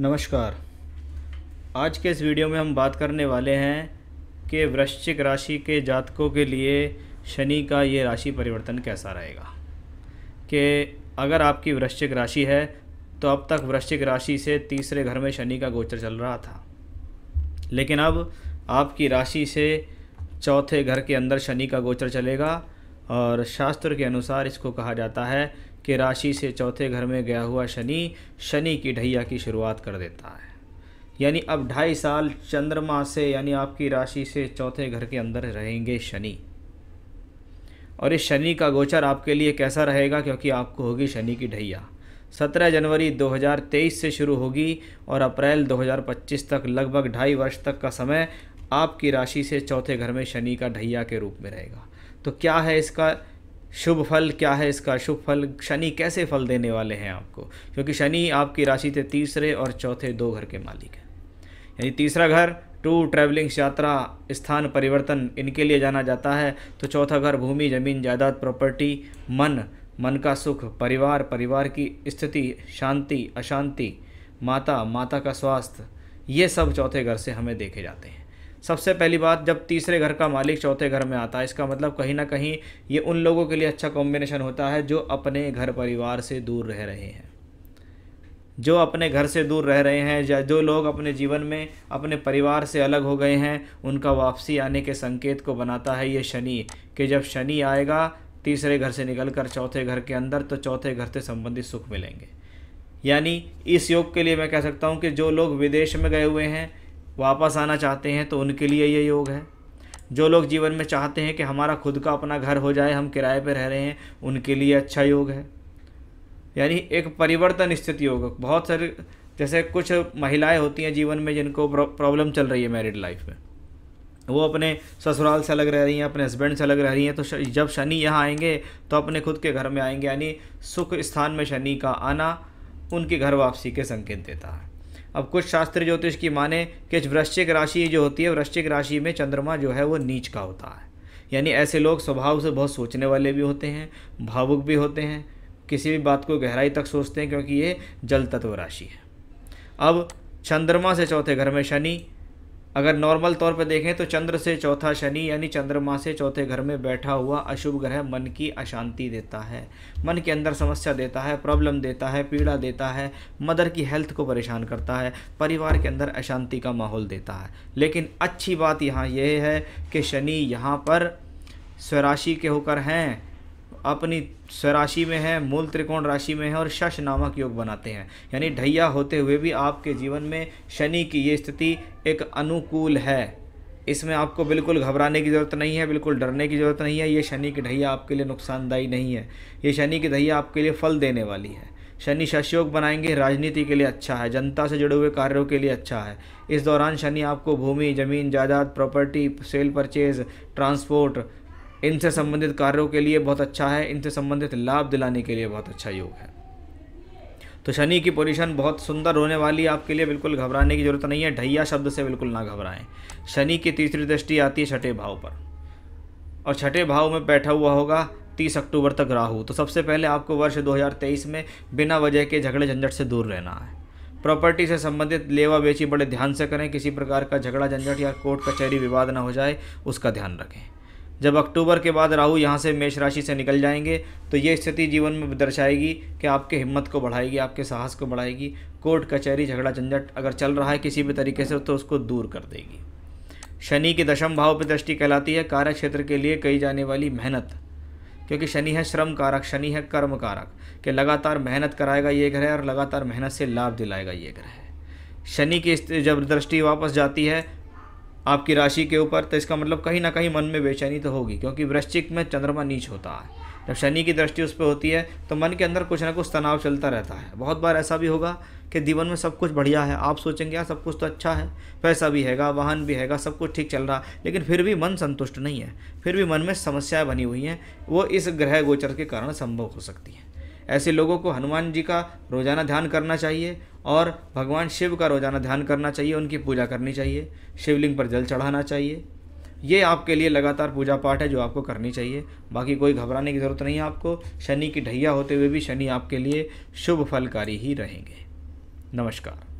नमस्कार आज के इस वीडियो में हम बात करने वाले हैं कि वृश्चिक राशि के जातकों के लिए शनि का ये राशि परिवर्तन कैसा रहेगा कि अगर आपकी वृश्चिक राशि है तो अब तक वृश्चिक राशि से तीसरे घर में शनि का गोचर चल रहा था लेकिन अब आपकी राशि से चौथे घर के अंदर शनि का गोचर चलेगा और शास्त्र के अनुसार इसको कहा जाता है कि राशि से चौथे घर में गया हुआ शनि शनि की ढैया की शुरुआत कर देता है यानी अब ढाई साल चंद्रमा से यानी आपकी राशि से चौथे घर के अंदर रहेंगे शनि और इस शनि का गोचर आपके लिए कैसा रहेगा क्योंकि आपको होगी शनि की ढैया 17 जनवरी 2023 से शुरू होगी और अप्रैल 2025 तक लगभग ढाई वर्ष तक का समय आपकी राशि से चौथे घर में शनि का ढैया के रूप में रहेगा तो क्या है इसका शुभ फल क्या है इसका शुभ फल शनि कैसे फल देने वाले हैं आपको क्योंकि शनि आपकी राशि थे तीसरे और चौथे दो घर के मालिक हैं यानी तीसरा घर टू ट्रैवलिंग्स यात्रा स्थान परिवर्तन इनके लिए जाना जाता है तो चौथा घर भूमि जमीन जायदाद प्रॉपर्टी मन मन का सुख परिवार परिवार की स्थिति शांति अशांति माता माता का स्वास्थ्य ये सब चौथे घर से हमें देखे जाते हैं सबसे पहली बात जब तीसरे घर का मालिक चौथे घर में आता है इसका मतलब कहीं ना कहीं ये उन लोगों के लिए अच्छा कॉम्बिनेशन होता है जो अपने घर परिवार से दूर रह रहे हैं जो अपने घर से दूर रह रहे हैं या जो लोग अपने जीवन में अपने परिवार से अलग हो गए हैं उनका वापसी आने के संकेत को बनाता है ये शनि कि जब शनि आएगा तीसरे घर से कर चौथे घर के अंदर तो चौथे घर से संबंधित सुख मिलेंगे यानी इस योग के लिए मैं कह सकता हूँ कि जो लोग विदेश में गए हुए हैं वापस आना चाहते हैं तो उनके लिए ये योग है जो लोग जीवन में चाहते हैं कि हमारा खुद का अपना घर हो जाए हम किराए पर रह रहे हैं उनके लिए अच्छा योग है यानी एक परिवर्तन स्थित योग बहुत सारे जैसे कुछ महिलाएं होती हैं जीवन में जिनको प्रॉब्लम चल रही है मैरिड लाइफ में वो अपने ससुराल से अलग रह रही हैं अपने हस्बैंड से अलग रह रही हैं तो जब शनि यहाँ आएंगे तो अपने खुद के घर में आएंगे यानी सुख स्थान में शनि का आना उनके घर वापसी के संकेत देता है अब कुछ शास्त्र ज्योतिष की माने कि वृश्चिक राशि जो होती है वृश्चिक राशि में चंद्रमा जो है वो नीच का होता है यानी ऐसे लोग स्वभाव से बहुत सोचने वाले भी होते हैं भावुक भी होते हैं किसी भी बात को गहराई तक सोचते हैं क्योंकि ये जल तत्व राशि है अब चंद्रमा से चौथे घर में शनि अगर नॉर्मल तौर पर देखें तो चंद्र से चौथा शनि यानी चंद्रमा से चौथे घर में बैठा हुआ अशुभ ग्रह मन की अशांति देता है मन के अंदर समस्या देता है प्रॉब्लम देता है पीड़ा देता है मदर की हेल्थ को परेशान करता है परिवार के अंदर अशांति का माहौल देता है लेकिन अच्छी बात यहाँ यह है कि शनि यहाँ पर स्वराशि के होकर हैं अपनी स्वराशि में है मूल त्रिकोण राशि में है और शश नामक योग बनाते हैं यानी ढैया होते हुए भी आपके जीवन में शनि की ये स्थिति एक अनुकूल है इसमें आपको बिल्कुल घबराने की ज़रूरत नहीं है बिल्कुल डरने की ज़रूरत नहीं है ये शनि की ढैया आपके लिए नुकसानदायी नहीं है ये शनि की ढैया आपके लिए फल देने वाली है शनि शशयोग बनाएंगे राजनीति के लिए अच्छा है जनता से जुड़े हुए कार्यों के लिए अच्छा है इस दौरान शनि आपको भूमि जमीन जायदाद प्रॉपर्टी सेल परचेज ट्रांसपोर्ट इनसे संबंधित कार्यों के लिए बहुत अच्छा है इनसे संबंधित लाभ दिलाने के लिए बहुत अच्छा योग है तो शनि की पोजीशन बहुत सुंदर होने वाली आपके लिए बिल्कुल घबराने की जरूरत नहीं है ढैया शब्द से बिल्कुल ना घबराएं शनि की तीसरी दृष्टि आती है छठे भाव पर और छठे भाव में बैठा हुआ होगा तीस अक्टूबर तक राहु तो सबसे पहले आपको वर्ष 2023 में बिना वजह के झगड़े झंझट से दूर रहना है प्रॉपर्टी से संबंधित लेवा बेची बड़े ध्यान से करें किसी प्रकार का झगड़ा झंझट या कोर्ट कचहरी विवाद ना हो जाए उसका ध्यान रखें जब अक्टूबर के बाद राहु यहाँ से मेष राशि से निकल जाएंगे तो ये स्थिति जीवन में दर्शाएगी कि आपके हिम्मत को बढ़ाएगी आपके साहस को बढ़ाएगी कोर्ट कचहरी झगड़ा झंझट अगर चल रहा है किसी भी तरीके से तो उसको दूर कर देगी शनि के दशम भाव पर दृष्टि कहलाती है कार्य क्षेत्र के लिए कही जाने वाली मेहनत क्योंकि शनि है श्रम कारक शनि है कर्म कारक कि लगातार मेहनत कराएगा ये ग्रह और लगातार मेहनत से लाभ दिलाएगा ये ग्रह शनि की जब दृष्टि वापस जाती है आपकी राशि के ऊपर तो इसका मतलब कहीं ना कहीं मन में बेचैनी तो होगी क्योंकि वृश्चिक में चंद्रमा नीच होता है जब शनि की दृष्टि उस पर होती है तो मन के अंदर कुछ ना कुछ तनाव चलता रहता है बहुत बार ऐसा भी होगा कि जीवन में सब कुछ बढ़िया है आप सोचेंगे यार सब कुछ तो अच्छा है पैसा भी हैगा वाहन भी हैगा सब कुछ ठीक चल रहा लेकिन फिर भी मन संतुष्ट नहीं है फिर भी मन में समस्याएं बनी हुई हैं वो इस ग्रह गोचर के कारण संभव हो सकती हैं ऐसे लोगों को हनुमान जी का रोज़ाना ध्यान करना चाहिए और भगवान शिव का रोज़ाना ध्यान करना चाहिए उनकी पूजा करनी चाहिए शिवलिंग पर जल चढ़ाना चाहिए ये आपके लिए लगातार पूजा पाठ है जो आपको करनी चाहिए बाकी कोई घबराने की ज़रूरत नहीं है आपको शनि की ढैया होते हुए भी शनि आपके लिए शुभ फलकारी ही रहेंगे नमस्कार